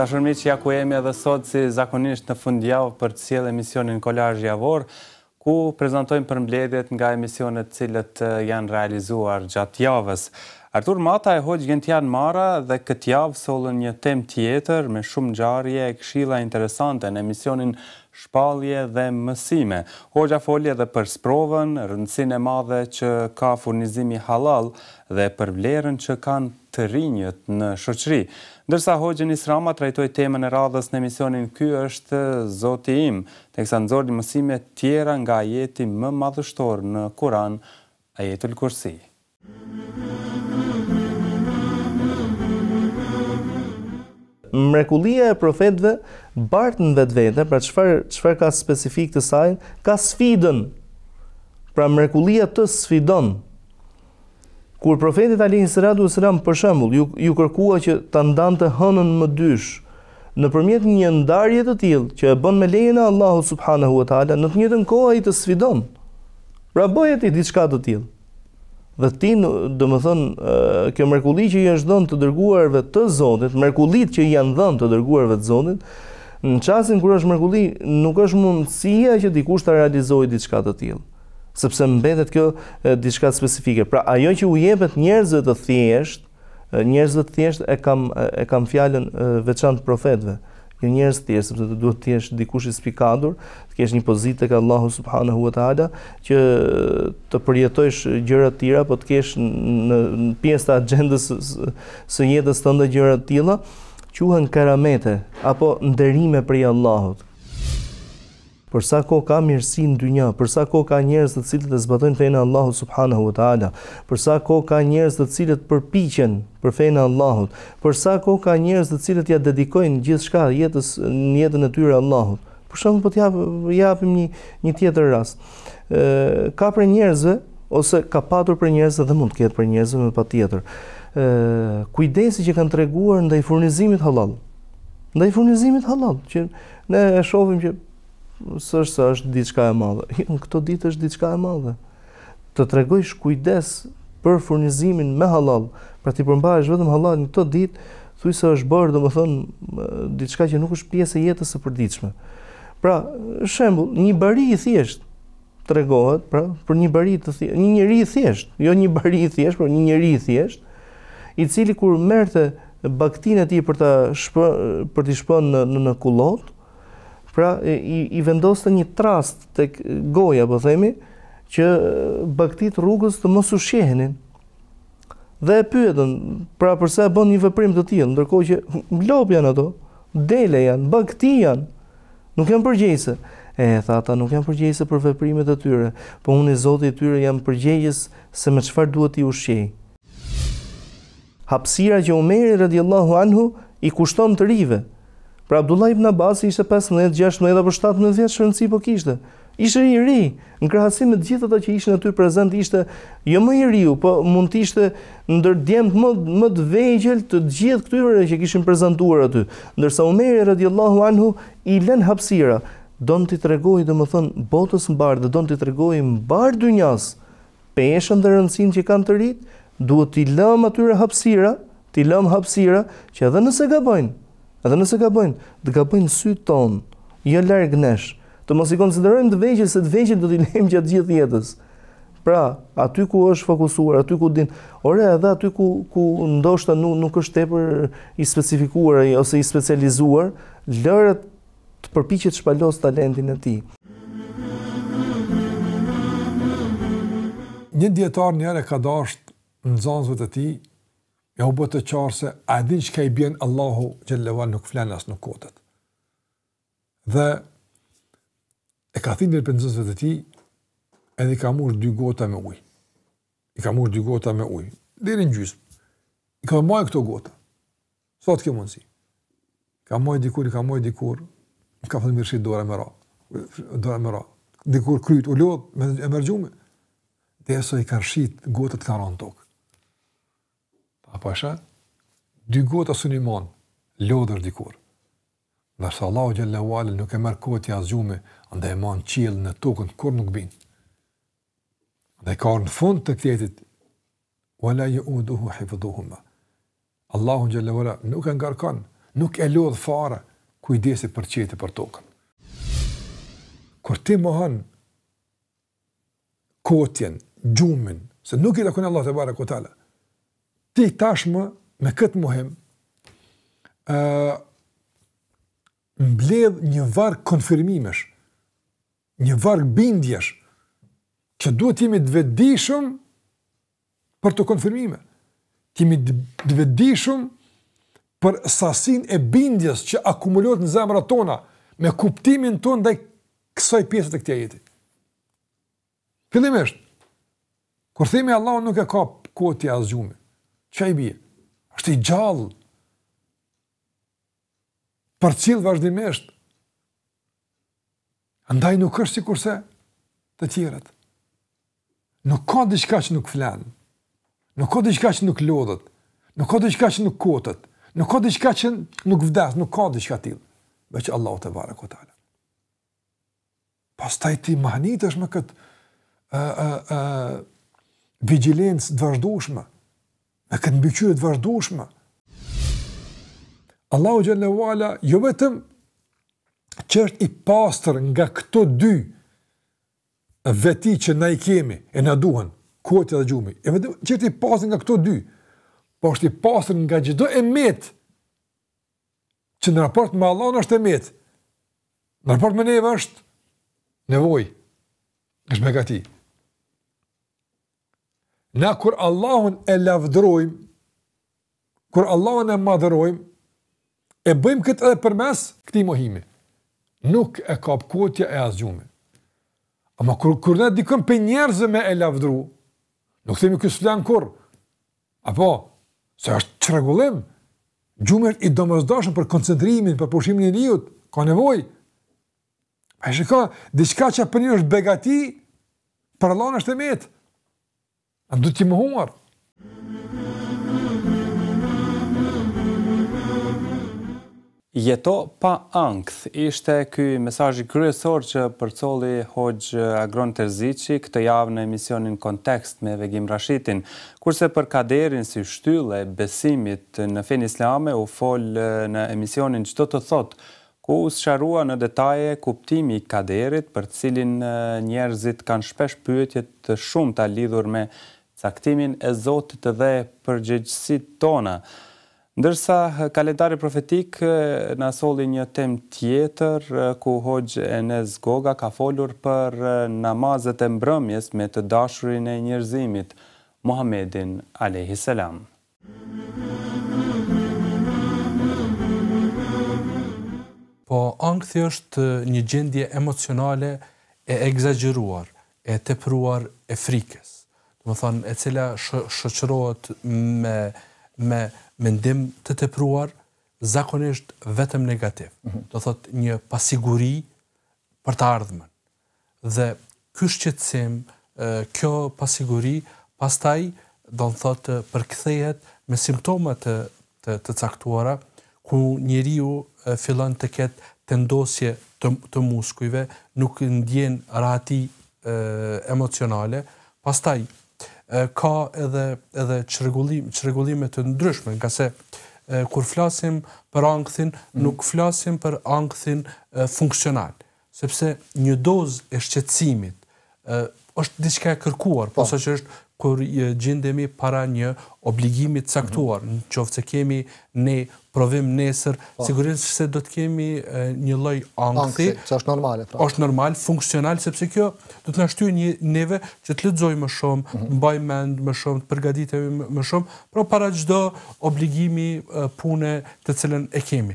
Zashërmi që ja ku jemi edhe sot si zakonisht në fundjavë për të cilë emisionin Kolaj Javor, ku prezentojmë përmbledjet nga emisionet cilët janë realizuar gjatë javës. Artur Mata e hoqë Gentian Mara dhe këtë javë solën një tem tjetër me shumë gjarje e kshila interesante në emisionin shpalje dhe mësime. Hoxha folje dhe për sprovën, rëndësine madhe që ka furnizimi halal dhe për vlerën që kanë të rinjët në shoqëri ndërsa hoje Nisrama trajtoi temën e radhës në emisionin ky është Zoti im, teksa nxor mësime të tjera nga ajeti më madhështor në Kur'an, ajeti Kur'si. Mrekullia e profetëve bart në vetvete, pra qëfar çfarë ka specifik të saj? Ka sfidën. Pra mrekullia të sfidon. Kur profeti Ali ibn Sa'du për shembull ju, ju kërkua që ta ndante hënën më dysh nëpërmjet një ndarje të tillë që e bën me lejen e Allahut subhanahu wa taala, në të njëjtën kohë ai të sfidon. Pra bëhet ti diçka të tillë. Dhe ti, domethënë, kjo mrekulli që i është dhënë të dërguarve të Zotit, mrekullit që i janë dhënë të dërguarve të Zotit, në çastin kur është mrekulli, nuk është mundësia që dikush ta realizojë diçka të tillë sepse mbetet kjo diçka specifike. Pra ajo që u jepet njerëzve të thjesht, njerëzve të thjesht e kam e kam fjalën veçantë profetëve. Jo njerëz të thjesht, sepse duhet të jesh dikush i spikatur, të kesh një pozitë tek Allahu subhanahu wa taala që të përjetosh gjëra të tjera, po të kesh në pjesë të agjendës së jetës tënde gjëra të tilla quhen karamete apo nderime prej Allahut për sa kohë ka mirësi në dynjë, për sa kohë ka njerëz të cilët e zbatojnë fenë Allahut subhanahu wa taala, për sa kohë ka njerëz të cilët përpiqen për fenë Allahut, për sa kohë ka njerëz të cilët ja dedikojnë gjithçka jetës në jetën e tyre Allahut. Për shembull, po t'i jap, japim një një tjetër rast. Ë ka për njerëzve ose ka patur për njerëz dhe mund të ketë për njerëz më patjetër. Ë kujdesi që kanë treguar ndaj furnizimit halal. Ndaj furnizimit halal që ne e shohim që së është së është ditë shka e madhe. Në këto ditë është ditë shka e madhe. Të tregoj shkujdes për furnizimin me halal, pra ti përmbajsh vetëm halal në këto ditë, thuj së është bërë dhe më thënë ditë shka që nuk është pjesë e jetës së për Pra, shembul, një bari i thjesht, të regohet, pra, për një bari të thjesht, një njëri i thjesht, jo një bari i thjesht, për një njëri i thjesht, i cili kur merte baktinë e ti për të shpën në, në kulot, pra i, i një trast të goja, po themi, që baktit rrugës të mos u shihenin. Dhe e pyetën, pra përse e bën një veprim të tillë, ndërkohë që lop janë ato, dele janë, bakti janë, nuk janë përgjegjëse. E tha ata, nuk janë përgjegjëse për veprimet e tyre, por unë Zoti i tyre jam përgjegjës se me çfarë duhet i ushqej. Hapësira që Omeri radhiyallahu anhu i kushton të rive, Pra Abdullah ibn Abbas ishte 15, 16 apo 17 vjeç rëndësi po kishte. Ishte i ri, në krahasim me të gjithë ata që ishin aty prezant ishte jo më i riu, po mund të ishte ndër djemt më më të vegjël të gjithë këtyre që kishin prezantuar aty. Ndërsa Umeri radhiyallahu anhu i lën hapësira, don ti tregoj domethën botës mbar dhe don ti tregoj mbar dynjas peshën dhe rëndësinë që kanë të rit, duhet t'i lëm atyre hapësira, t'i lëm hapësira që edhe nëse gabojnë, Edhe nëse ka bëjnë, të ka bëjnë sy tonë, jo largë nesh, të mos i konsiderojmë të veqin, se të veqin do t'i lejmë gjatë gjithë jetës. Pra, aty ku është fokusuar, aty ku din, ore edhe aty ku, ku ndoshta nuk, nuk është tepër i specifikuar ose i specializuar, lërët të përpichit shpallos talentin e ti. Një djetar njëre ka dasht në zonzëve të ti Ja u bëtë të qarë se a e din që ka i bjenë Allahu Gjellewan nuk flenë asë nuk kodët. Dhe e ka thimë për përndësësve të ti edhe i ka murë dy gota me uj. I ka murë dy gota me uj. Dhe i rinë gjysë. I ka mëjë këto gota. Sot të ke mundësi? I ka mëjë dikur, i ka mëjë dikur. I ka fëtë mirëshit dora me ra. Dora me ra. Dikur kryt u lodhë me emergjume. Dhe e i ka rëshit gota të karon tokë apo është dy gota suniman lodhur dikur. Nërsa Allahu Gjallahu nuk e merë koti azjume, ndë e manë qilë në tokën kur nuk binë. Dhe ka orë në fund të kjetit, wala ju unduhu Allahu Gjallahu wala nuk e ngarkon, nuk e lodhë fare, kujdesi për qeti për tokën. Kur ti mohan kotjen, gjumin, se nuk i takon Allah të barë e kotala, Ti tashmë me këtë muhim ë uh, mbledh një varg konfirmimesh, një varg bindjesh që duhet jemi të vetëdijshëm për të konfirmime. Ti mi të për sasinë e bindjes që akumulot në zemrat tona me kuptimin tonë ndaj kësaj pjese të këtij jetë. Fillimisht, kur themi Allahu nuk e ka koti ti që i bje? është i gjallë, për cilë vazhdimisht, ndaj nuk është si kurse të tjeret. Nuk ka diqka që nuk flenë, nuk ka diqka që nuk lodhët, nuk ka diqka që nuk kotët, nuk ka diqka që nuk vdes, nuk ka diqka tjilë, veç Allah të vare këtale. Pas taj ti mahnit është me këtë uh, uh, uh, vigilinës dëvazhdushme, me këtë mbiqyre të vazhdojshme. Allahu Gjellewala, jo vetëm që është i pasër nga këto dy veti që na i kemi e na duhen, kote dhe gjumi, e vetëm që është i pasër nga këto dy, po është i pasër nga gjithdo e metë, që në raport më Allah në është e metë, në raport më neve është nevoj, është me gati. Na kur Allahun e lavdrojmë, kur Allahun e madhërojmë, e bëjmë këtë edhe përmes këti mohimi. Nuk e kap kotja e azgjume. Ama kur, kur ne dikëm për njerëzë me e lavdru, nuk temi kësë flanë kur. Apo, se është që regullim, gjume është i domëzdashën për koncentrimin, për përshimin e njët, ka nevoj. A e ka, diçka që për një është begati, për Allah është e metë. Në duhet që më humër. Jeto pa angth ishte ky mesazh kryesor që përcolli Hoxh Agron Terziçi këtë javë në emisionin Kontekst me Vegim Rashitin. Kurse për kaderin si shtyllë e besimit në fen islame u fol në emisionin Çdo të thot, ku u sqarua në detaje kuptimi i kaderit për të cilin njerëzit kanë shpesh pyetje të shumta lidhur me caktimin e Zotit dhe përgjegjësit tona. Ndërsa, eh, kalendari profetik eh, në asoli një tem tjetër, eh, ku hoqë e në zgoga ka folur për namazet e mbrëmjes me të dashurin e njërzimit, Muhammedin a.s. Po, anë është një gjendje emocionale e egzageruar, e tepruar e frike do më thonë e cila shoqërohet me me mendim të tepruar zakonisht vetëm negativ. Mm -hmm. Do thotë një pasiguri për të ardhmen. Dhe ky shqetësim, kjo pasiguri pastaj do thot thotë përkthehet me simptoma të, të të caktuara ku njeriu fillon të ketë tendosje të, të muskujve, nuk ndjen rahati e, emocionale, pastaj ka edhe edhe çrregullim çrregullime të ndryshme nga se e, kur flasim për ankthin mm. nuk flasim për ankthin funksional sepse një dozë e shqetësimit është diçka e kërkuar, po, po. sa që është kur gjendemi para një obligimi të caktuar, në -hmm. nëse kemi ne provim nesër, pa. Po. sigurisht se do të kemi një lloj ankthi. Ankthi, është normale pra. Është normal, funksional sepse kjo do të na shtyjë një neve që të lexojmë më shumë, mm -hmm. mbajmë mend më shumë, të përgatitemi më shumë, por para çdo obligimi pune të cilën e kemi.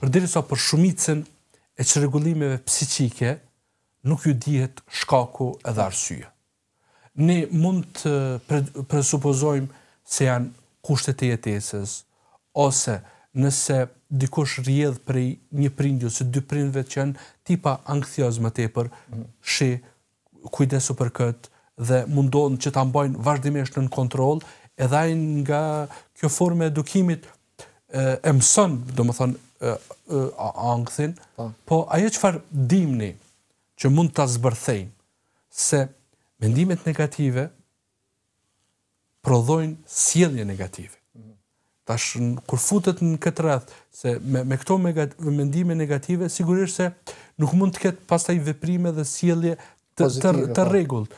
Përderisa për shumicën e çrregullimeve psiqike, nuk ju dihet shkaku edhe arsyeja ne mund të presupozojmë se janë kushtet e jetesës, ose nëse dikush rjedhë prej një prindju, se dy prindve që janë tipa angthios më tepër, mm. shi, kujdesu për këtë, dhe mundon që ta mbajnë vazhdimisht nën kontroll, edhe nga kjo formë edukimit e mëson, do më thonë, angthin, po, po aje farë dimni që mund të zbërthejmë, se Mendimet negative prodhojnë sjellje negative. Tash kur futet në këtë rreth se me, me këto mendime negative sigurisht se nuk mund të ketë pastaj veprime dhe sjellje të të po. rregullt.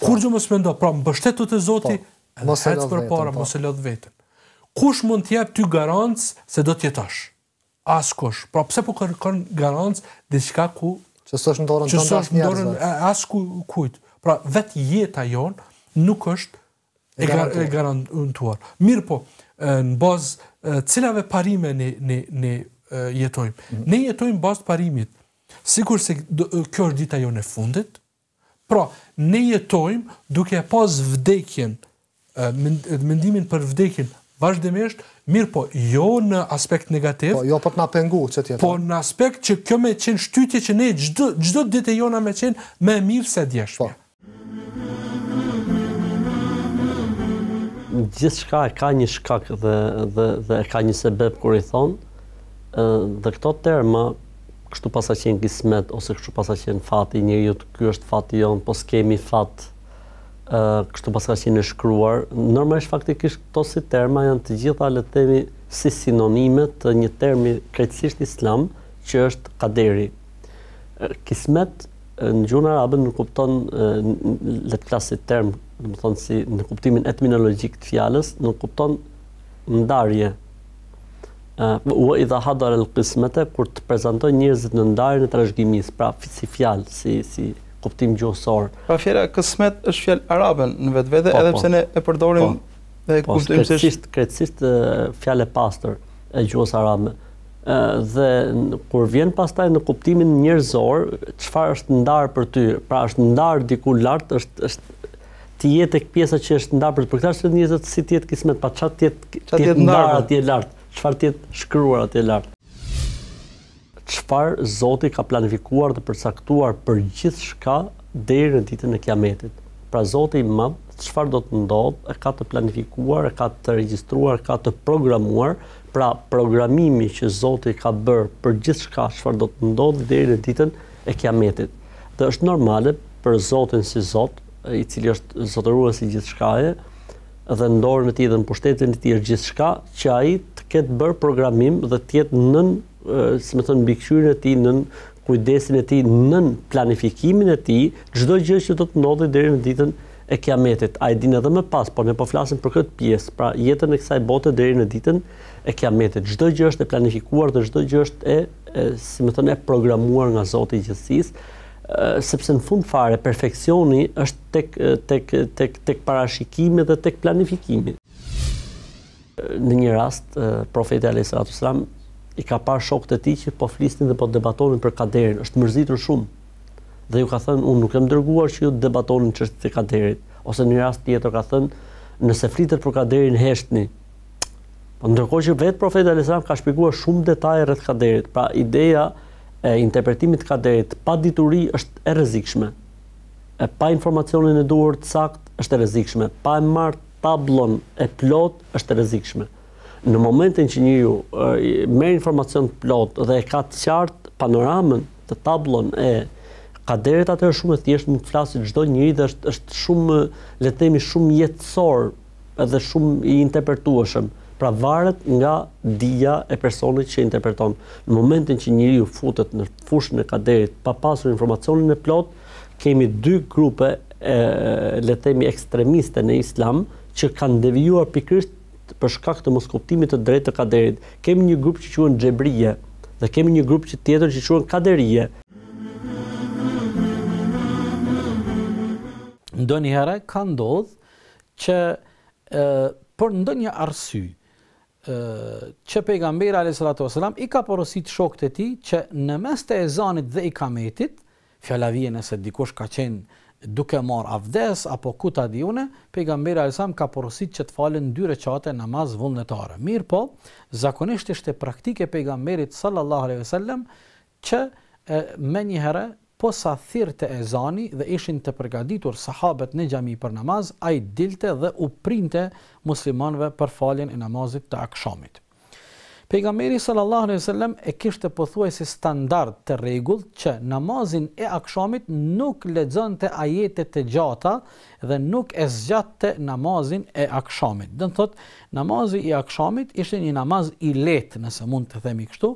Kur ju mos mendo, pra mbështetu te Zoti, po, mos e lë përpara, po. mos e lë të vetën. Kush mund të jap ty garancë se do të jetosh? Askush. Pra pse po kërkon garancë diçka ku që së është në dorën të ndasë njerëzve. Që së është në dorën asë kujtë. Pra, vetë jetë a jonë nuk është e, e, garantuar. e garantuar. Mirë po, në bazë cilave parime në, në, në jetojmë. Mm. Ne jetojmë bazë parimit. Sikur se kjo është dita jonë e fundit, pra, ne jetojmë duke pas vdekjen, mendimin për vdekjen vazhdimisht, mirë po, jo në aspekt negativ. Po, jo po të na pengu, që tjetë. Po në aspekt që kjo me qenë shtytje që ne gjdo, gjdo e jona me qenë me mirë se djeshme. Po. Gjithë shka e ka një shkak dhe, dhe, dhe e ka një sebeb kër i thonë, dhe këto terma, kështu pasa qenë gismet, ose kështu pasa qenë fati, njëri ju të kjo është fati jonë, po s'kemi fatë, kështu paska që në shkruar, normalisht faktikisht këto si terma janë të gjitha le temi si sinonime të një termi krejtësisht islam, që është kaderi. Kismet në gjuna arabe në kupton le të klasit term, në më thonë si në kuptimin etminologjik të fjales, në kupton ndarje. Ua i dha hadar e lë kismete, kur të prezentoj njërzit në ndarje në të rëshgjimis, pra si fjal, si, si, kuptim gjuhësor. Pra fjala kismet është fjalë arabe në vetvete po, edhe po. pse po, ne e përdorim po, e po, kuptojmë po, si krejtësisht fjalë e pastër e gjuhës arabe. Ë dhe kur vjen pastaj në kuptimin njerëzor, çfarë është ndar për ty? Pra është ndar diku lart, është është ti je tek pjesa që është ndar për të përkthyer se njerëzit si ti je kismet pa çfarë ti je ndar atje lart, çfarë ti je shkruar atje lart qëfar Zoti ka planifikuar dhe përsaktuar për gjithë shka dhejrë në ditën e kiametit. Pra Zoti më, qëfar do të ndodhë, e ka të planifikuar, e ka të registruar, e ka të programuar, pra programimi që Zoti ka bërë për gjithë shka qëfar do të ndodhë dhejrë në ditën e kiametit. Dhe është normale për Zotin si Zot, i cili është zotërua si gjithë e, dhe ndorën e ti dhe në pushtetin e ti është gjithë shka, që a i të ketë bërë programim dhe tjetë nën si më thënë, bikëshyrën e ti në kujdesin e ti në planifikimin e ti, gjdo gjë që do të nodhe dherën në ditën e kiametit. A e din edhe më pas, por ne po flasim për këtë pjesë, pra jetën e kësaj bote dherën në ditën e kiametit. Gjdo gjë është e planifikuar dhe gjdo gjë është e, si më thënë, e programuar nga Zotë i Gjësis, sepse në fund fare, perfekcioni është tek, tek, tek, tek parashikimi dhe tek planifikimi. Në një rast, profeti Alisa Atusram i ka parë shokët e tij që po flisnin dhe po debatonin për kaderin, është mërzitur shumë. Dhe ju ka thënë unë nuk jam dërguar që ju debatonin çështën e kaderit, ose në një rast tjetër ka thënë nëse flitet për kaderin heshtni. Po ndërkohë që vetë profeti Alislam ka shpjeguar shumë detaje rreth kaderit, pra ideja e interpretimit të kaderit pa dituri është e rrezikshme. E pa informacionin e duhur të saktë është e rrezikshme. Pa marr tablon e plot është e rrezikshme në momentin që një ju merë informacion të plot dhe e ka të qartë panoramën të tablon e ka atër shumë e thjeshtë në të flasit gjdo njëri dhe është shumë letemi shumë jetësor edhe shumë i interpretuashëm pra varet nga dia e personit që interpreton. Në momentin që njëri ju futet në fushën e kaderit, pa pasur informacionin e plot, kemi dy grupe letemi ekstremiste në islam, që kanë devijuar pikrisht për shkak të mos kuptimit të drejtë të kaderit, kemi një grup që quhen xhebrije dhe kemi një grup që tjetër që quhen kaderije. një herë ka ndodh që ë për ndonjë arsye ë që pejgamberi alayhis i ka porosit shokët e tij që në mes të ezanit dhe ikametit fjala vjen se dikush ka qenë duke marë avdes apo kuta dhjune, pejgamberi alsam ka porosit që të falen dyre qate namaz vullnetare. Mirë po, zakonisht ishte praktike pejgamberit sallallahu aleyhi wasallam që e, me herë po sa thirë të ezani dhe ishin të përgaditur sahabet në gjami për namaz, a i dilte dhe u printe muslimanve për faljen e namazit të akshamit. Pejgamberi sallallahu alejhi dhe sellem e kishte pothuajse standard të rregull që namazin e akshamit nuk lexonte ajete të gjata dhe nuk e zgjatte namazin e akshamit. Do thot, namazi i akshamit ishte një namaz i lehtë, nëse mund të themi kështu,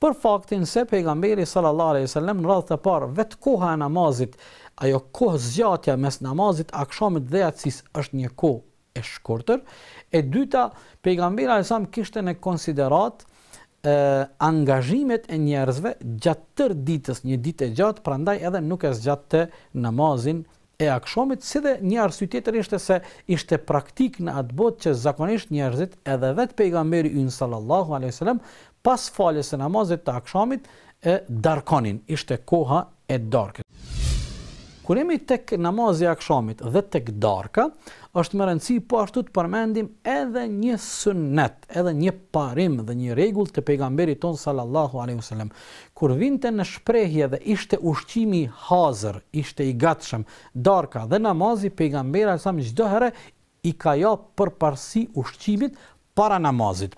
për faktin se pejgamberi sallallahu alejhi dhe sellem në radhë të parë vet koha e namazit, ajo kohë zgjatja mes namazit akshamit dhe yatsis është një kohë e shkurtër, E dyta, pejgamberi Alsam kishte në konsiderat angazhimet e njerëzve gjatë tër ditës, një ditë e gjatë, prandaj edhe nuk e zgjatte namazin e akshomit, si dhe një arsye tjetër ishte se ishte praktik në atë botë që zakonisht njerëzit edhe vetë pejgamberi ynë sallallahu alaihi wasallam pas faljes së namazit të akshomit e darkonin, ishte koha e darkës. Kur jemi tek namazi i akşamit dhe tek darka, është më rëndësi po ashtu të përmendim edhe një sunnet, edhe një parim dhe një rregull të pejgamberit ton sallallahu alaihi wasallam. Kur vinte në shprehje dhe ishte ushqimi hazër, ishte i gatshëm, darka dhe namazi pejgamberi sa më çdo herë i ka jap përparësi ushqimit para namazit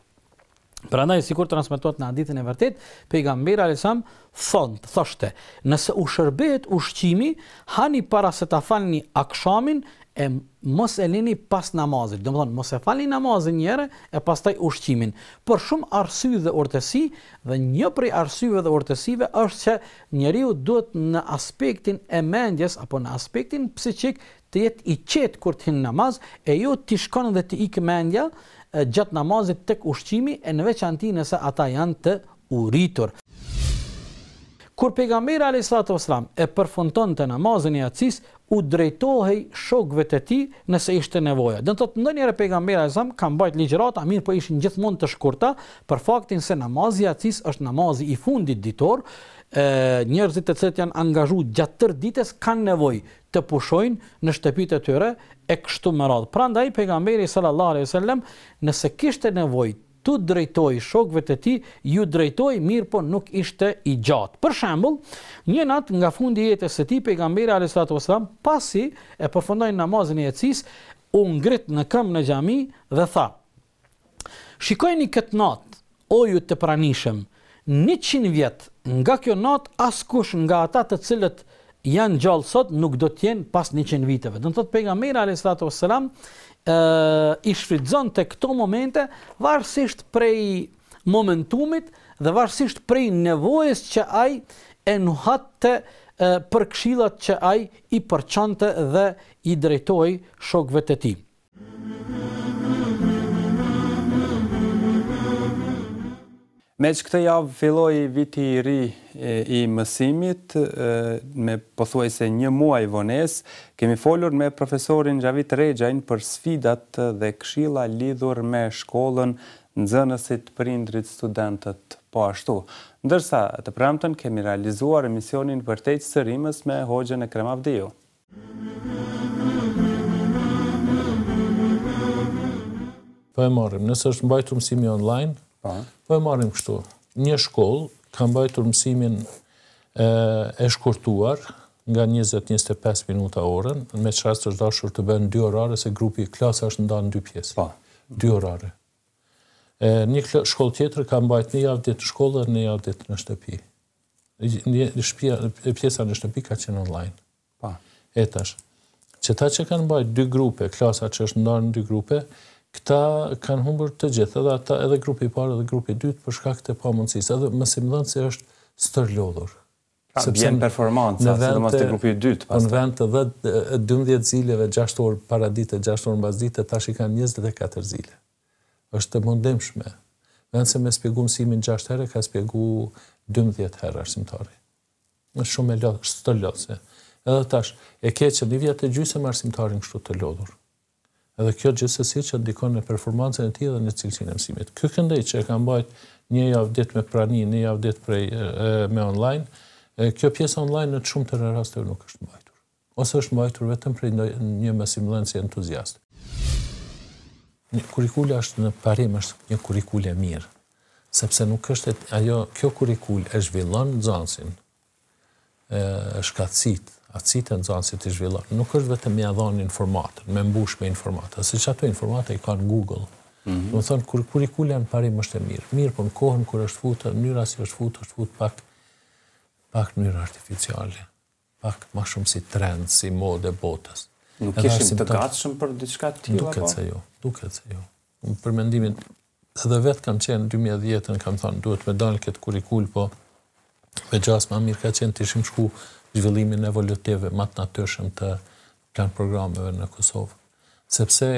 si sikur transmetohet në hadithin e vërtet, pejgamberi alajsam thonë, thoshte, nëse u shërbehet ushqimi, hani para se ta falni akshamin e mos e lini pas namazit. Do të thonë mos e falni namazin një herë e pastaj ushqimin. Por shumë arsye dhe urtësi dhe një prej arsyeve dhe urtësive është se njeriu duhet në aspektin e mendjes apo në aspektin psiqik të jetë i qetë kur të hin namaz e jo të shkon dhe të ikë mendja gjatë namazit tek ushqimi e në veçantë nëse ata janë të uritur. Kur pejgamberi alayhisalatu wasalam e përfundonte namazin e acis, u drejtohej shokëve të tij nëse ishte nevoja. Do të thotë ndonjëherë pejgamberi alayhisalam ka mbajt ligjërata, mirë po ishin gjithmonë të shkurta, për faktin se namazi i acis është namazi i fundit ditor, ë njerëzit të cilët janë angazhuar gjatë tërë ditës kanë nevojë të pushojnë në shtëpitë e tyre e kështu me radhë. Pra nda i pejgamberi sallallahu aleyhi sallam, nëse kishte nevoj të drejtoj shokve të ti, ju drejtoj mirë po nuk ishte i gjatë. Për shembul, një natë nga fundi jetës e ti pejgamberi aleyhi sallallahu aleyhi sallam, pasi e përfundoj namazin e cis, u ngrit në këm në gjami dhe tha, shikojni këtë natë, o ju të pranishëm, 100 vjetë nga kjo natë askush nga ata të cilët janë gjallë sot nuk do të jenë pas 100 viteve. Do të thotë pejgamberi alayhis salatu ë i shfrytëzon te këto momente varësisht prej momentumit dhe varësisht prej nevojës që ai e nuhatte për këshillat që ai i përçonte dhe i drejtoi shokëve të tij. Me që këtë javë filloj viti i ri i mësimit, me pëthuaj se një muaj vones, kemi folur me profesorin Gjavit Regjajn për sfidat dhe kshila lidhur me shkollën për prindrit studentët po ashtu. Ndërsa të premten kemi realizuar emisionin për teqë sërimës me hoxën e kremavdiju. Po e morim, nësë është mbajtë mësimi online, Po. po e marim kështu. Një shkollë ka mbajtur mësimin e, e shkurtuar nga 20-25 minuta orën, me çast të dashur të bën 2 orare se grupi i klasës është ndanë në 2 pjesë. Pa. Po. 2 orare. E një shkollë tjetër ka mbajtur një javë ditë shkollë dhe një javë ditë në shtëpi. Një shtëpia e pjesa në shtëpi ka qenë online. Po. Etash. Çeta që, që kanë mbajtur dy grupe, klasa që është ndarë në dy grupe, këta kanë humbur të gjithë, edhe ata edhe grupi i parë edhe grupi i dytë për shkak të pamundësisë. Edhe më si se është stërlodhur. Pra, sepse bjen performanca, sidomos të grupi i dytë pastaj. Në vend të 10 12 zileve 6 orë para ditë, 6 orë mbas ditë, tash i kanë 24 zile. Është të mundëmshme. Vend më me spjegu mësimin 6 herë, ka spjegu 12 herë arsimtari. Është shumë e lodhë, është të lodhë, se. Edhe tash, e keqë, një vjetë të gjysëm arsimtari në kështu të lodhur edhe kjo gjithsesi që ndikon në performancën e tij dhe në cilësinë e mësimit. Ky këndej që e ka mbajt një javë ditë me prani, një javë ditë prej me online, kjo pjesë online në shumë të rasteve nuk është mbajtur. Ose është mbajtur vetëm për një mësimdhënës entuziast. Një kurrikulë është në parim është një kurrikulë mirë, sepse nuk është ajo kjo kurrikulë e zhvillon nxënësin. ë shkatësit, ë atësit e nëzansit i zhvillon, nuk është vetëm me adhon informatën, me mbush me informatën, se që ato informatën i kanë Google. Më mhm. thonë, kur i kule janë parim është e mirë. Mirë, po në kohën kur është futë, në njëra si është futë, është futë pak pak njëra artificiale. Pak ma shumë si trend, si mode botës. Nuk ishim të gatshëm për diçka të tjua? Duket po? se jo, duket se jo. Në përmendimin, edhe vetë kam qenë 2010 kam thonë, duhet me dalë këtë kurikull, po me gjasë ma mirë ka qenë të ishim shku zhvillimin evolutiv më të natyrshëm të plan programeve në Kosovë. Sepse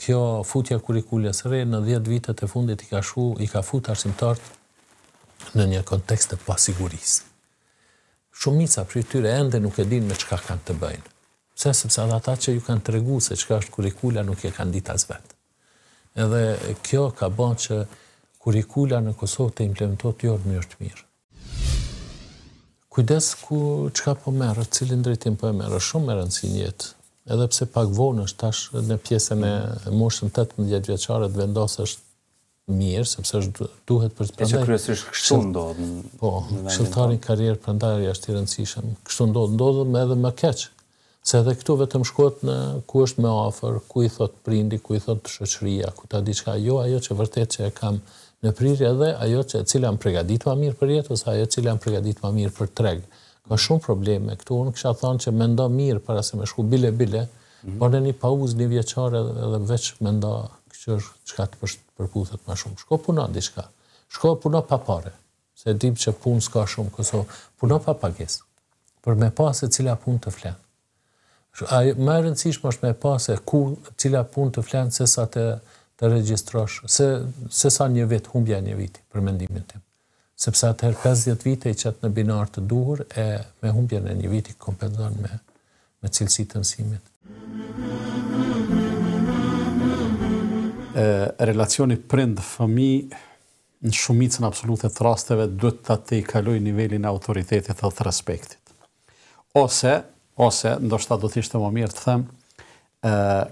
kjo futja kurrikulës së re në 10 vitet e fundit i ka shku, i ka futur arsimtarët në një kontekst të pasigurisë. Shumica prej tyre ende nuk e dinë me çka kanë të bëjnë. Pse? Sepse ata ata që ju kanë treguar se çka është kurrikula nuk e kanë ditë as vet. Edhe kjo ka bën që kurrikula në Kosovë të implementohet jo më është mirë kujdes ku çka po merr, cilin drejtim po e merr, shumë e rëndësishme njëtë, jetë. Edhe pse pak vonë është tash në pjesën e moshën 18 vjeçare të vendosesh mirë, sepse është duhet për të prandaj. Është kryesisht kështu shil... ndodh. Po, shëlltarin karrierë prandaj është të rëndësishëm. Kështu ndodh, ndodh edhe më keq. Se edhe këtu vetëm shkohet në ku është më afër, ku i thot prindi, ku i thot shoqëria, ku ta diçka jo, ajo që vërtet që e kam në prirë edhe ajo që cilë janë pregadit ma mirë për jetë, ose ajo cilë janë pregadit ma mirë për treg. Ka shumë probleme, këtu unë kësha thonë që mendo mirë para se me shku bile bile, mhm. por në një pauz një vjeqare edhe, edhe veç mendo që ka të përputhet ma shumë. Shko puna në diqka, shko puna pa se dim që punë s'ka shumë këso, puna pa për me pa se cila punë të flenë. Ajo, më rëndësishmë është me pa se ku, cila punë të flenë, se sa të të regjistrosh se se sa një vit humbja një viti për mendimin tim. Sepse atëherë 50 vite i qëtë në binar të duhur e me humbja në një viti kompenzon me, me cilësi të mësimit. relacioni prindë fëmi në shumicën absolute të rasteve duhet ta të ikaloj nivelin e autoritetit dhe të respektit. Ose ose ndoshta do të ishte më mirë të them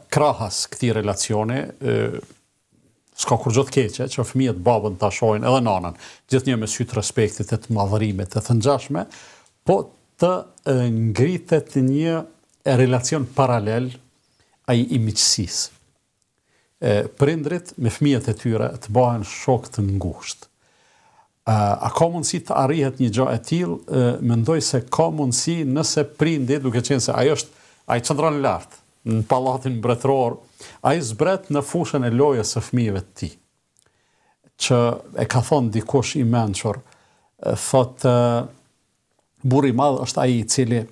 krahas këti relacioni, s'ka kur gjithë keqe, që fëmijët babën të ashojnë edhe nanën, gjithë një me sytë respektit e të madhërimit e të nxashme, po të ngritet një relacion paralel a i imiqësis. Prindrit me fëmijët e tyre të bëhen shok të ngusht. A ka mundësi të arrihet një gjo e til, mendoj se ka mundësi nëse prindit, duke qenë se ajo është, ajo qëndronë lartë, në palatin mbretëror, a i zbret në fushën e lojës e fmive të ti, që e ka thonë dikush i menqër, thotë, buri madhë është a i cili,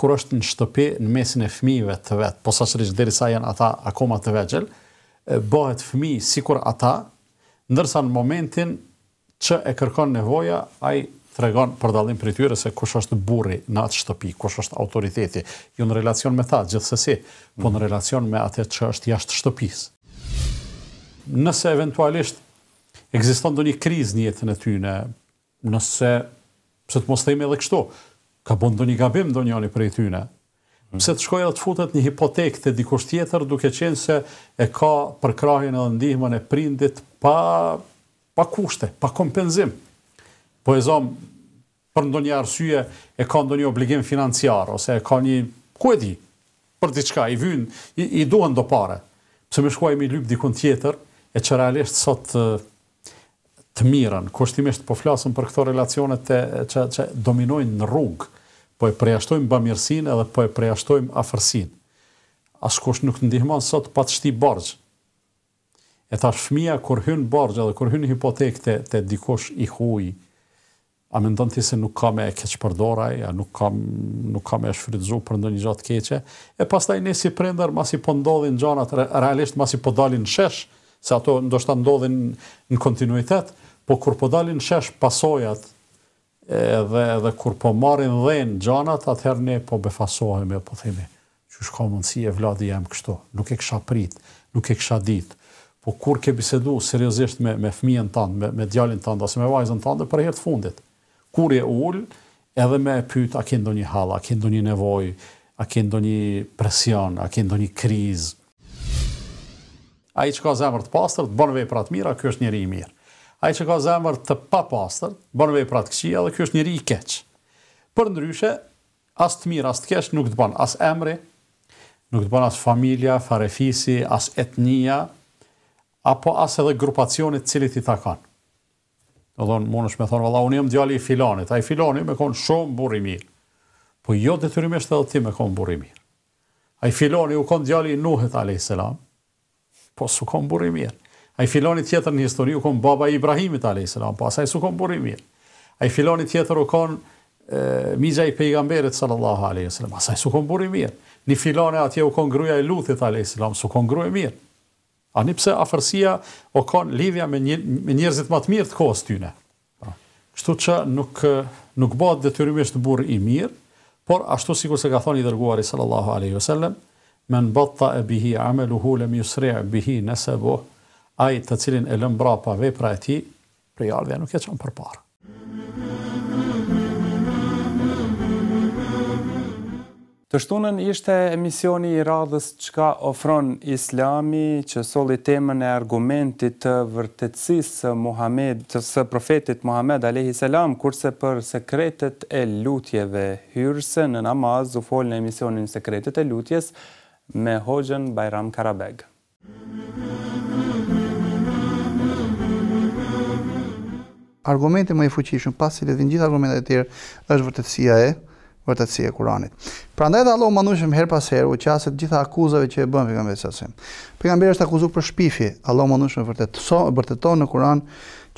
kur është në shtëpi në mesin e fmive të vetë, posa shërishë dheri janë ata akoma të vegjel, bëhet fmi sikur ata, ndërsa në momentin që e kërkon nevoja, a i tregon për dallim prej tyre se kush është burri në atë shtëpi, kush është autoriteti, jo në relacion me ta, gjithsesi, po në mhm. relacion me atë që është jashtë shtëpisë. Nëse eventualisht ekziston ndonjë krizë në jetën e tyre, nëse pse të mos themi edhe kështu, ka bën ndonjë gabim ndonjëri prej tyre, mhm. pse të shkojë të futet një hipotekë te dikush tjetër duke qenë se e ka përkrahin edhe ndihmën e prindit pa pa kushte, pa kompenzim po e zom për ndonjë arsye e ka ndonjë obligim financiar ose e ka një ku e di për diçka i vynë, i, i duan do pare. Pse më shkuaj mi lyp dikun tjetër e që realisht sot të, të mirën, kushtimisht po flasëm për këto relacionet të, që, që dominojnë në rrugë, po e preashtojmë bëmirësin edhe po e preashtojmë afërsin. kusht nuk të ndihman sot pa të shti bërgjë. E ta shfëmija kur hynë bërgjë edhe kur hynë hipotekte të dikush i hujë, a me ndonë ti se nuk ka me keq përdoraj, a nuk ka, nuk ka me e shfridzu për ndonjë gjatë keqe, e pas taj ne si mas i po ndodhin gjanat, realisht mas i po dalin shesh, se ato ndoshta ndodhin në kontinuitet, po kur po dalin shesh pasojat, edhe, edhe kur po marin dhejnë gjanat, atëherë ne po befasohemi, po themi, që shka mundësi e vladi jam kështo, nuk e kësha prit, nuk e kësha dit, po kur ke bisedu seriosisht me, me fmijen tanë, me, me djalin tanë, ose me vajzën tanë, dhe për e fundit, kur e ull, edhe me e pyet a ke ndonjë hall, a ke ndonjë nevojë, a ke ndonjë presion, a ke ndonjë krizë. Ai që ka zemër të pastër, të bën vepra të mira, ky është njeriu i mirë. Ai që ka zemër të papastër, të bën vepra të këqija, ky është njeriu i keq. Për ndryshe, as të mirë as të keq nuk të bën as emri, nuk të bën as familja, farefisi, as etnia apo asë edhe grupacionit cilit i takon. Në thonë, më nëshme thonë, vëlla, unë jëmë djali i filanit, a i filani me konë shumë burri mirë. Po jo dhe të rrimisht edhe ti me konë burri mirë. A i filani u konë djali i nuhet, a.s. Po su konë burri mirë. A i filani tjetër në histori u konë baba i Ibrahimit, a.s. Po asaj su konë burri mirë. A i filani tjetër u konë mija i pejgamberit, a.s. Asaj su konë burri mirë. Në filani atje u konë gruja i luthit, a.s. Su konë gruja mirë. A një pse afërsia o ka në lidhja me njerëzit më të mirë të kohës tyne. Po. Kështu që nuk, nuk bat dhe të rrimisht të burë i mirë, por ashtu sikur se ka thonë i dërguari sallallahu aleyhi ve sellem, me në bëtta e bihi amelu hulem ju sreja e bihi nese bo, a të cilin e lëmbra pa vej pra e ti, prejarve nuk e qënë përparë. Të shtunën ishte emisioni i radhës ka ofron islami që soli temën e argumentit të vërtetësisë së, Muhammed, së profetit Muhammed a.s. kurse për sekretet e lutjeve hyrëse në namaz u fol në emisionin sekretet e lutjes me hoxën Bajram Karabeg. Argumenti më i fuqishëm, pasi le të gjitha argumentet e tjera, është vërtetësia e vërtetësi e Kuranit. Prandaj dhe Allahu mandon her pas herë u qasë të gjitha akuzave që e bën pejgamberi sasin. Pejgamberi është akuzuar për shpifje, Allahu mandon shumë vërtet, so, vërtetëton në Kuran,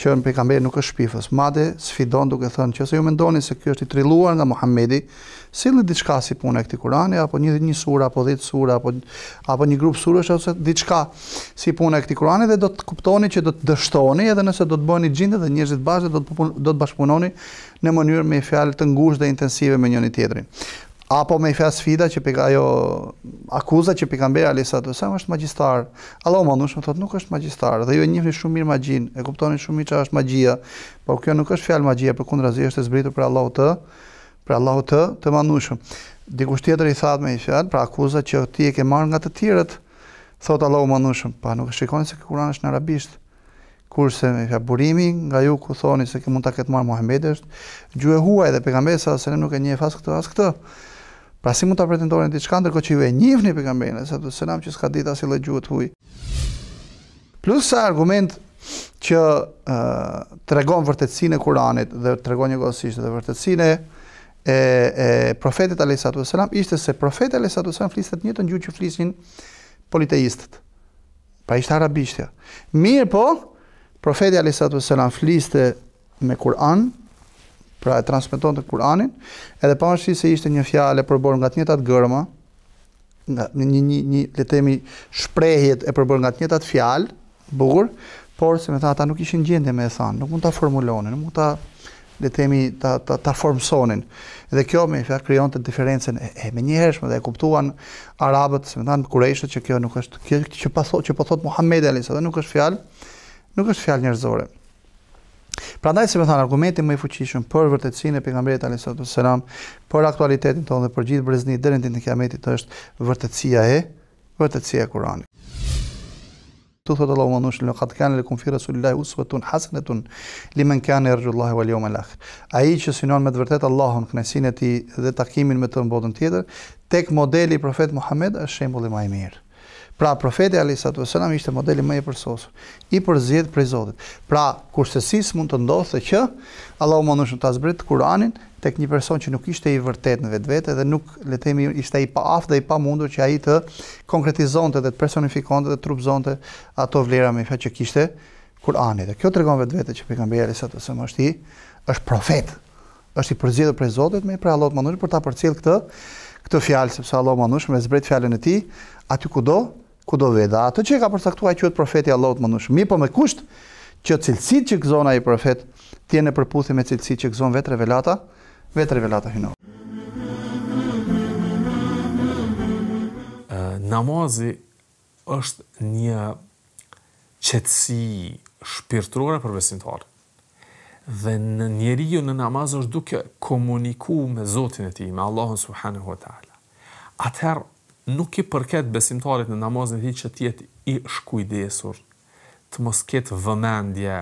që në pejgamberi nuk është shpifës. Madje sfidon duke thënë që se ju mendoni se ky është i trilluar nga Muhamedi, sillni diçka si puna e këtij Kurani apo një një sura apo 10 sura apo apo një grup surësh ose diçka si puna e këtij Kurani dhe do të kuptoni që do të dështoni edhe nëse do të bëni gjinde dhe njerëzit bashkë do të do të bashkëpunoni në mënyrë me fjalë të ngushtë dhe intensive me njëri tjetrin apo me fjalë sfida që pikë ajo akuza që pika Alisa do të thonë është magjistar. Allahu më ndosh më nuk është magjistar, dhe ju e njihni shumë mirë magjin, e kuptoni shumë mirë çfarë është magjia, por kjo nuk është fjalë magjie, por kundrazi është e zbritur për Allahut të, për Allahut të të mandushëm. Dikush tjetër i thaat me një fjalë, pra akuza që ti e ke marrë nga të tjerët, thot Allahu më ndosh, pa nuk e shikoni se Kurani është në arabisht. Kurse me fjalë burimi, nga ju ku thoni se ke mund ta ketë marr Muhamedit, gjuhë huaj dhe pejgamberi sa se nuk e njeh fas këtë as këtë. Asë këtë. Pra si mund ta pretendonin diçka ndërkohë që ju e njihni e sa të selam që s'ka ditë as i të huj. Plus sa argument që ë uh, tregon vërtetësinë e Kuranit dhe tregon njëkohësisht dhe vërtetësinë e e profetit alayhisatu sallam ishte se profeti alayhisatu sallam fliste të njëjtën gjuhë që flisnin politeistët. Pra ishte arabishtja. Mirë po, profeti alayhisatu sallam fliste me Kur'an pra e transmeton të Kur'anin, edhe pashri se ishte një fjale përbër nga të njëtat gërma, nga një, një, një, një letemi shprejhjet e përbër nga të njëtat fjal, bugur, por se me tha, ta nuk ishin gjendje me e thanë, nuk mund të formulonin, nuk mund të letemi të, ta, ta formsonin. Dhe kjo me fja kryon të diferencen e, me njëhershme dhe e kuptuan arabët, se me thanë kureshët që kjo nuk është, kjo, që, pa, po që po thotë Muhammed dhe nuk është fjal, nuk është fjal njërzore. Prandaj se më po than argumenti më i fuqishëm për vërtetësinë e pejgamberit alayhis salam, për aktualitetin tonë dhe për gjithë brezni deri në ditën e kiametit është vërtetësia e vërtetësia e Kuranit. Tu thot Allahu manush në kat kanë lekum fi rasulillahi uswatun hasanatun liman kana yarju Allahu wal yawm al-akhir. Ai që synon me të vërtet Allahun, kënaqësinë e tij dhe takimin me të në botën tjetër, tek modeli profet Muhammed është shembulli më i mirë. Pra profeti Alisat Veselam ishte modeli më i përsosur, i përzjedh prej Zotit. Pra kurse si mund të ndodhte që Allahu më nëshën të azbrit Kur'anin tek një person që nuk ishte i vërtet në vetë vete dhe nuk le të themi ishte i paaftë dhe i pamundur që ai të konkretizonte dhe të personifikonte dhe të trupzonte ato vlera me fat që kishte Kur'ani. Dhe kjo tregon vetë vete që pejgamberi Alisat Veselam është i është profet është i përzjedhur prej Zotit me pra Allahu më për ta përcjell këtë këtë fjalë sepse Allahu më me zbrit fjalën e tij aty kudo ku do veda, ato që ka përsaktuar qëtë profeti Allahot më nëshëm, mi për po me kusht që cilësit që këzon a i profet tjene përputhe me cilësit që këzon vetë revelata, vetë revelata hino. Namazi është një qëtësi shpirtrore për besimtarë. Dhe në njeri ju në namaz është duke komuniku me Zotin e ti, me Allahun Subhanahu wa Ta'ala. Atëherë, nuk i përket besimtarit në namazin e tij që të jetë i shkujdesur, të mos ketë vëmendje,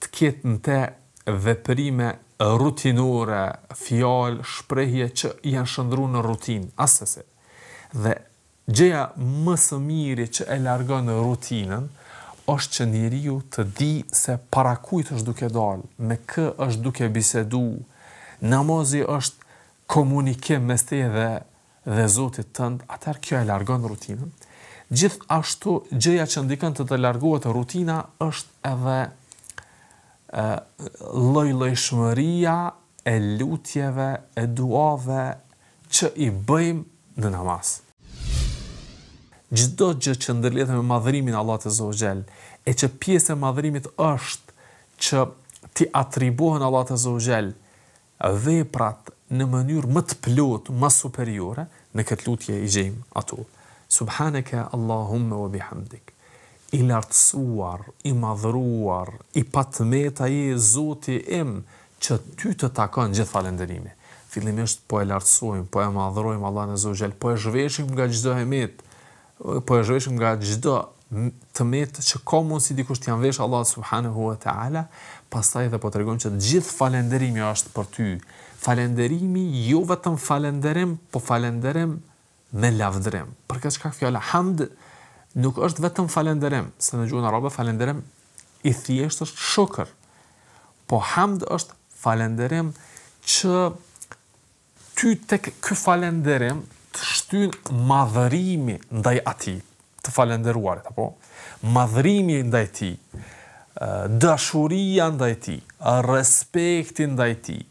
të ketë në të veprime rutinore, fjalë, shprehje që janë shndruar në rutinë, asese. Dhe gjëja më së miri që e largon rutinën është që njeriu të di se para kujt është duke dalë, me kë është duke bisedu, Namazi është komunikim mes teje dhe dhe Zotit tënd, atëherë kjo e largon rutinën. Gjithashtu, gjëja që ndikon të të largohet rutina është edhe lloj-llojshmëria e lutjeve, e duave që i bëjmë në namaz. Gjithdo gjë që ndërlidh me madhrimin Allah të Zotit xhel, e çë pjesë e madhrimit është që ti atribuhen Allah të Zotit xhel, veprat në mënyrë më të plot, më superiore, në këtë lutje i gjejmë ato. Subhaneke Allahumme wa bihamdik, i lartësuar, i madhruar, i patmeta i zoti im, që ty të takon gjithë falenderimi. Filimisht po e lartësojmë, po e madhrojmë Allah në zogjel, po e zhveshim nga gjithë e metë, po e zhveshim nga gjdo të metë që ka mund si dikush të janë veshë Allah subhanahu wa ta'ala, pastaj dhe po të regonë që gjithë falenderimi është për ty, falenderimi jo vetëm falenderim, po falenderim me lavdrem. Për këtë shkak fjala hamd nuk është vetëm falenderim, se në gjuhën arabe falenderim i thjesht është shukër. Po hamd është falenderim që ty tek ky falenderim të shtyn madhërimi ndaj atij të falenderuar, apo madhërimi ndaj tij dashuria ndaj tij, respekti ndaj tij,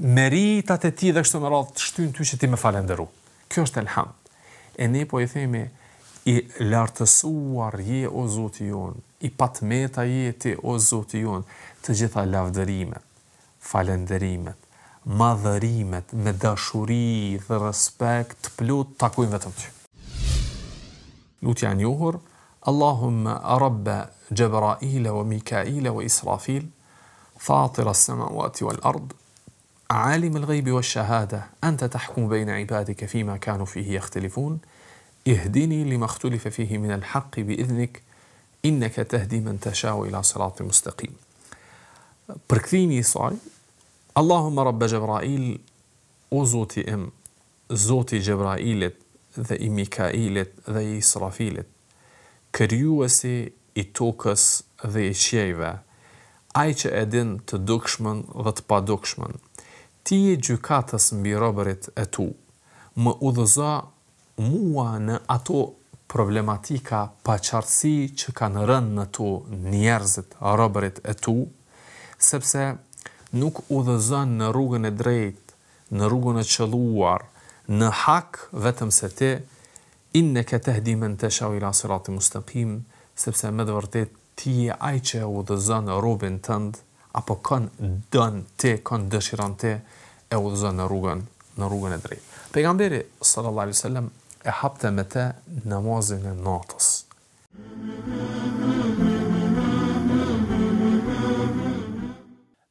meritat e ti dhe kështu më radhë të shtynë ty që ti me falenderu. Kjo është elham. E ne po i themi, i lartësuar je o zotë jonë, i patmeta je ti o zotë jonë, të gjitha lavdërimet, falenderimet, madhërimet, me dashuri dhe respekt të plut, takojnë vetëm ty. Lutja njohër, Allahumme, Rabbe, Gjebraile, o Mikaile, o Israfilë, فاطر السماوات والارض عالم الغيب والشهاده انت تحكم بين عبادك فيما كانوا فيه يختلفون اهدني لما اختلف فيه من الحق باذنك انك تهدي من تشاء الى صراط مستقيم بركتيني صاي اللهم رب جبرائيل وزوتي ام زوتي جبرائيلت ذي ميكائيلت ذي إسرافيلت كريوسي إتوكس ذي شيفا ai që e din të dukshmën dhe të padukshmën. Ti e gjykatës mbi robërit e tu. Më udhëza mua në ato problematika pa qartësi që kanë rënë në tu njerëzit a robërit e tu, sepse nuk udhëza në rrugën e drejt, në rrugën e qëluar, në hak vetëm se ti, inë në këtë ehdimën të shau i lasëratë mustëpim, sepse me dhe vërtet ti je ai që u dhëzën robin tënd, apo kënë dënë ti, kënë dëshiran ti, e u në rrugën, në rrugën e drejtë. Pegamberi, sallallahu alai sallam, e hapte me te namazin e natës.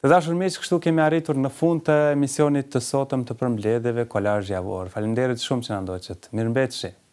Të dashur miq, kështu kemi arritur në fund të emisionit të sotëm të përmbledhjeve kolazh javor. Faleminderit shumë që na ndoqët. që.